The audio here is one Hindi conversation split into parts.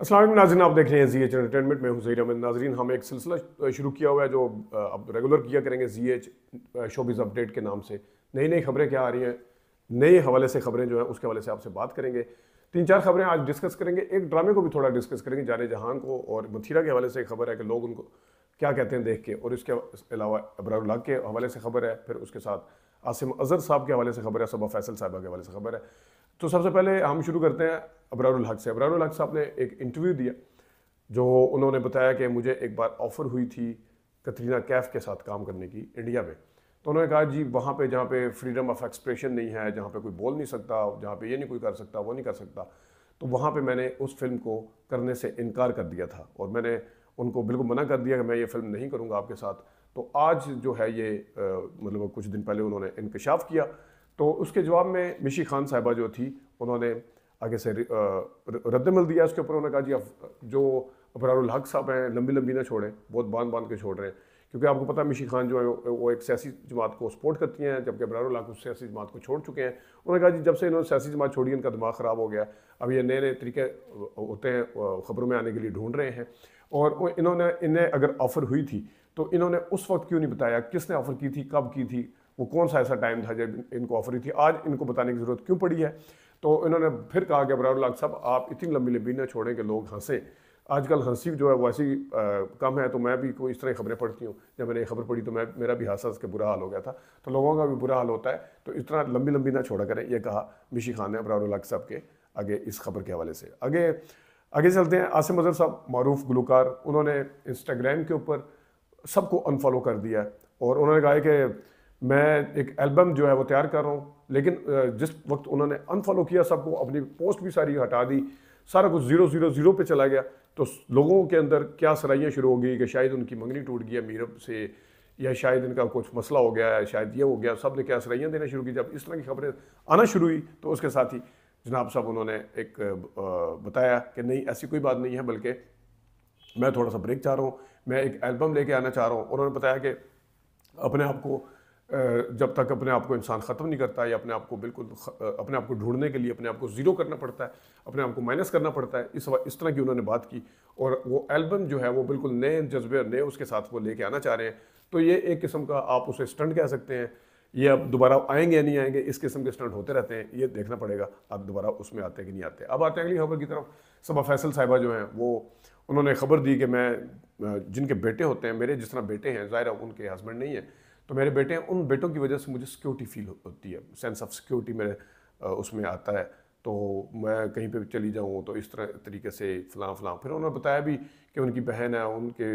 असलम नाजीन आप देख रहे हैं जी एच एंटरटेनमेंट में हुसैन अहमद नाजरीन हम एक सिलसिला शुरू किया हुआ है जो अब रेगुलर किया करेंगे जी एच शोबिज़ अपडेट के नाम से नई नई खबरें क्या आ रही हैं नए हवाले से खबरें जो हैं उसके हवाले से आपसे बात करेंगे तीन चार खबरें आज डिस्कस करेंगे एक ड्रामे को भी थोड़ा डिस्कस करेंगे जान जहान को और मथीरा के हवाले से खबर है कि लोग उनको क्या कहते हैं देख के और इसके अलावा अबरार के हवाले से खबर है फिर उसके साथ आसिम अजहर साहब के हवाले से खबर है सबा फैसल साहबा के हवाले से खबर है तो सबसे पहले हम शुरू करते हैं अबरारुल हक से अबरारुल हक साहब ने एक इंटरव्यू दिया जो उन्होंने बताया कि मुझे एक बार ऑफ़र हुई थी कतरीना कैफ़ के साथ काम करने की इंडिया में तो उन्होंने कहा जी वहाँ पे जहाँ पे फ्रीडम ऑफ एक्सप्रेशन नहीं है जहाँ पे कोई बोल नहीं सकता जहाँ पे ये नहीं कोई कर सकता वो नहीं कर सकता तो वहाँ पे मैंने उस फिल्म को करने से इनकार कर दिया था और मैंने उनको बिल्कुल मना कर दिया कि मैं ये फिल्म नहीं करूँगा आपके साथ तो आज जो है ये मतलब कुछ दिन पहले उन्होंने इनकशाफ किया तो उसके जवाब में मिशी खान साहबा जो थी उन्होंने आगे से रद्दमल दिया उसके ऊपर उन्होंने कहा जी जो अबरारुल हक साहब हैं लंबी लंबी ना छोड़ें बहुत बांध बांध के छोड़ रहे हैं क्योंकि आपको पता है मिशी खान जो है वो एक सियासी जमात को सपोर्ट करती हैं जबकि अबरारुल हक उस सियासी जमात को छोड़ चुके हैं उन्होंने कहा जी जब से इन्होंने सियासी जमात छोड़ी इनका दिमाग ख़राब हो गया अब ये नए नए तरीके होते हैं ख़बरों में आने के लिए ढूंढ रहे हैं और इन्होंने इन्हें अगर ऑफ़र हुई थी तो इन्होंने उस वक्त क्यों नहीं बताया किसने ऑफ़र की थी कब की थी वो कौन सा ऐसा टाइम था जब इनको ऑफरी थी आज इनको बताने की ज़रूरत क्यों पड़ी है तो इन्होंने फिर कहा कि अबरा लाख साहब आप इतनी लंबी लंबी ना छोड़ें कि लोग हंसें आजकल हंसी जो है वैसी कम है तो मैं भी कोई इस तरह की खबरें पढ़ती हूँ जब मैंने खबर पढ़ी तो मैं मेरा भी हादसा के बुरा हाल हो गया था तो लोगों का भी बुरा हाल होता है तो इस तरह लंबी लंबी ना छोड़ा करें यह कहा मिशी खान ने अबरा लाख साहब के आगे इस खबर के हवाले से आगे आगे चलते हैं आसिम अजहर साहब मरूफ गलूकार उन्होंने इंस्टाग्राम के ऊपर सबको अनफॉलो कर दिया और उन्होंने कहा कि मैं एक एल्बम जो है वो तैयार कर रहा हूँ लेकिन जिस वक्त उन्होंने अनफॉलो किया सबको अपनी पोस्ट भी सारी हटा दी सारा कुछ ज़ीरो ज़ीरो ज़ीरो पे चला गया तो लोगों के अंदर क्या सराइयाँ शुरू हो गई कि शायद उनकी मंगनी टूट गई मीरब से या शायद इनका कुछ मसला हो गया है शायद ये हो गया सब ने क्या सराइयाँ देना शुरू की जब इस तरह की खबरें आना शुरू हुई तो उसके साथ ही जनाब साहब उन्होंने एक बताया कि नहीं ऐसी कोई बात नहीं है बल्कि मैं थोड़ा सा ब्रेक चाह रहा हूँ मैं एक एल्बम लेके आना चाह रहा हूँ उन्होंने बताया कि अपने आप को जब तक अपने आप को इंसान ख़त्म नहीं करता या अपने आप को बिल्कुल अपने आप को ढूंढने के लिए अपने आप को ज़ीरो करना पड़ता है अपने आप को माइनस करना पड़ता है इस इस तरह की उन्होंने बात की और वो एल्बम जो है वो बिल्कुल नए जज्बे और नए उसके साथ वो लेके आना चाह रहे हैं तो ये एक किस्म का आप उसे स्टंट कह सकते हैं ये अब दोबारा आएंगे या नहीं आएंगे इस किस्म के स्टंट होते रहते हैं ये देखना पड़ेगा आप दोबारा उसमें आते कि नहीं आते अब आते हैं अगली खबर की तरफ सबा फैसल साहिबा जो हैं वो उन्होंने खबर दी कि मैं जिनके बेटे होते हैं मेरे जिस तरह बेटे हैं ज़ाहिर उनके हस्बैंड नहीं हैं तो मेरे बेटे हैं उन बेटों की वजह से मुझे सिक्योरिटी फील होती है सेंस ऑफ सिक्योरिटी मेरे उसमें आता है तो मैं कहीं पे चली जाऊँ तो इस तरह तरीके से फ़लाँ फ़लाँ फिर उन्होंने बताया भी कि उनकी बहन है उनके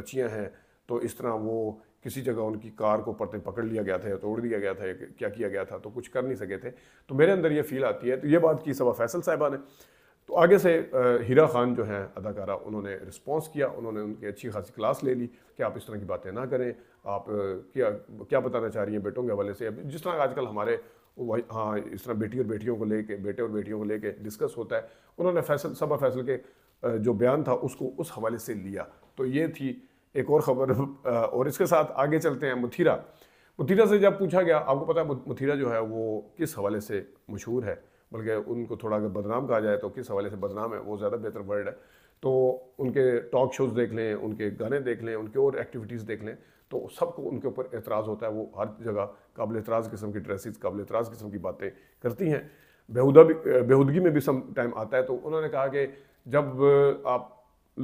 बच्चियाँ हैं तो इस तरह वो किसी जगह उनकी कार को परते पकड़ लिया गया था या तोड़ दिया गया था या क्या किया गया था तो कुछ कर नहीं सके थे तो मेरे अंदर ये फील आती है तो ये बात की सवा फैसल साहिबा ने तो आगे से हीरा खान जो हैं अदाकारा उन्होंने रिस्पॉन्स किया उन्होंने उनकी अच्छी खासी क्लास ले ली कि आप इस तरह की बातें ना करें आप क्या क्या बताना चाह रही हैं बेटों के हवाले से जिस तरह आजकल हमारे वही हाँ इस तरह बेटी और बेटियों को लेके बेटे और बेटियों को लेके डिस्कस होता है उन्होंने फैसल सबा फैसल के जो बयान था उसको उस हवाले से लिया तो ये थी एक और खबर और इसके साथ आगे चलते हैं मथीरा मथीरा से जब पूछा गया आपको पता है मथीरा जो है वो किस हवाले से मशहूर है बल्कि उनको थोड़ा अगर बदनाम कहा जाए तो किस हवाले से बदनाम है वो ज़्यादा बेहतर वर्ड है तो उनके टॉक शोज़ देख लें उनके गाने देख लें उनके और एक्टिविटीज़ देख लें तो सबको उनके ऊपर एतराज़ होता है वो हर जगह काबिल एतराज़ किस्म की ड्रेसिस काबिल एतराज़ किस्म की बातें करती हैं बेहुदा भी बेहूदगी में भी सम टाइम आता है तो उन्होंने कहा कि जब आप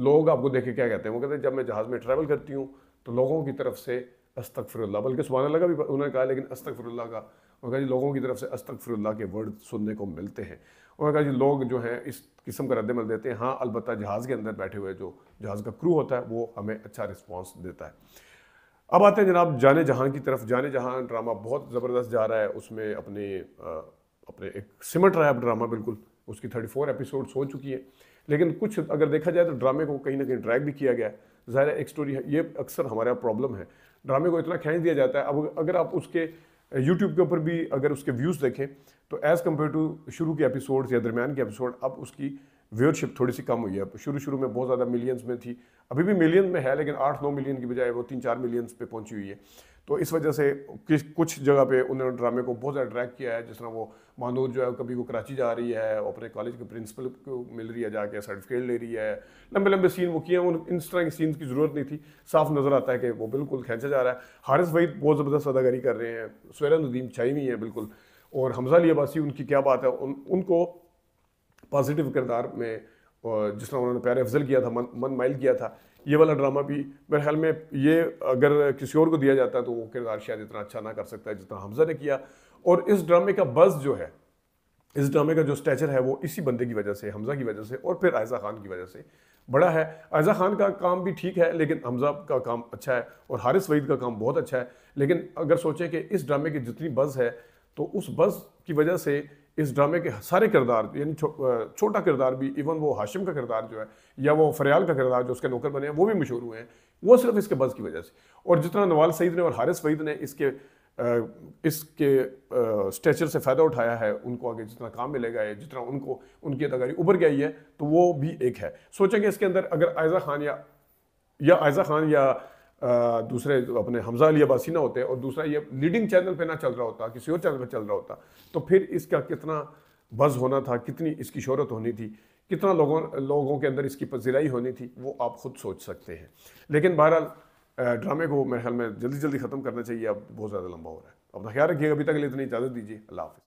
लोग आपको देखे क्या कहते हैं वो कहते हैं जब मैं जहाज़ में ट्रैवल करती हूँ तो लोगों की तरफ से अस्तफ़िरल्ला बल्कि सुबह का भी उन्होंने कहा लेकिन अस्तफ़िरल्ला का और कहा जी लोगों की तरफ से फिरल्ला के वर्ड सुनने को मिलते हैं और कहा जी लोग जो हैं इस किस्म का रद्दमल देते हैं हाँ अलबत्त जहाज़ के अंदर बैठे हुए जो जहाज़ का क्रू होता है वो हमें अच्छा रिस्पॉन्स देता है अब आते हैं जनाब जाने जहाँ की तरफ जाने जहाँ ड्रामा बहुत ज़बरदस्त जा रहा है उसमें अपने आ, अपने एक सिमट रहा है ड्रामा बिल्कुल उसकी थर्टी फोर एपिसोड्स हो चुकी हैं लेकिन कुछ अगर देखा जाए तो ड्रामे को कहीं ना कहीं ड्रैग भी किया गया है ज़ाहिर एक स्टोरी है ये अक्सर हमारा प्रॉब्लम है ड्रामे को इतना खेच दिया जाता है अब अगर आप उसके यूट्यूब के ऊपर भी अगर उसके व्यूज़ देखें तो एज़ कम्पेयर टू शुरू के एपिसोड्स या दरमियान के एपिसोड अब उसकी व्यूअरशिप थोड़ी सी कम हुई है शुरू शुरू में बहुत ज़्यादा मिलियंस में थी अभी भी मिलियंस में है लेकिन आठ नौ मिलियन की बजाय वो तीन चार मिलियंस पे पहुंची हुई है तो इस वजह से किस कुछ जगह पे उन्होंने ड्रामे को बहुत ज़्यादा अट्रैक्ट किया है जिस तरह वो महानूर जो है कभी वो कराची जा रही है अपने कॉलेज के प्रिंसिपल को मिल रही है जाके सर्टिफिकेट ले रही है लंबे लंबे सीन वो किए हैं उन इस तरह की सीन की ज़रूरत नहीं थी साफ नज़र आता है कि वो बिल्कुल खेचा जा रहा है हारिस वही बहुत ज़बरदस्त अदागारी कर रहे हैं सवेरा नदीम छाई हुई है बिल्कुल और हमजा अली अबासी उनकी क्या बात है उन उनको पॉजिटिव किरदार में जिस तरह उन्होंने प्यार अफजल किया था मन मन माइल किया था ये वाला ड्रामा भी मेरे ख्याल में ये अगर किसी और को दिया जाता है तो वो किरदार शायद इतना अच्छा ना कर सकता है जितना हमजा ने किया और इस ड्रामे का बस जो है इस ड्रामे का जो स्टैचर है वो इसी बंदे की वजह से हमजा की वजह से और फिर आयजा खान की वजह से बड़ा है आयजा खान का काम भी ठीक है लेकिन हमजा का काम अच्छा है और हारिस वहीद का काम बहुत अच्छा है लेकिन अगर सोचें कि इस ड्रामे की जितनी बज़ है तो उस बज़ की वजह से इस ड्रामे के सारे किरदार यानी छो, छोटा किरदार भी इवन वो हाशिम का किरदार जो है या वो फरियाल का किरदार जो उसके नौकर बने हैं वो भी मशहूर हुए हैं वो सिर्फ इसके बज़ की वजह से और जितना नवाल सईद ने और हारिस वहीद ने इसके इसके स्टेचर से फ़ायदा उठाया है उनको आगे जितना काम मिलेगा या जितना उनको उनकी अदाकारी उभर गई है तो वो भी एक है सोचेंगे इसके अंदर अगर आयजा खान या या आयजा खान या दूसरे अपने हमजा अली अबासी ना होते और दूसरा ये लीडिंग चैनल पे ना चल रहा होता किसी और चैनल पे चल रहा होता तो फिर इसका कितना बज़ होना था कितनी इसकी शहरत होनी थी कितना लोगों लोगों के अंदर इसकी पजीराई होनी थी वो आप खुद सोच सकते हैं लेकिन बहरहाल ड्रामे को मेरे ख्याल में जल्दी जल्दी ख़त्म करना चाहिए अब बहुत ज़्यादा लंबा हो रहा है अपना ख्याल रखिएगा अभी तक के लिए इतनी इजाज़त दीजिए अल्लाह हाफिज़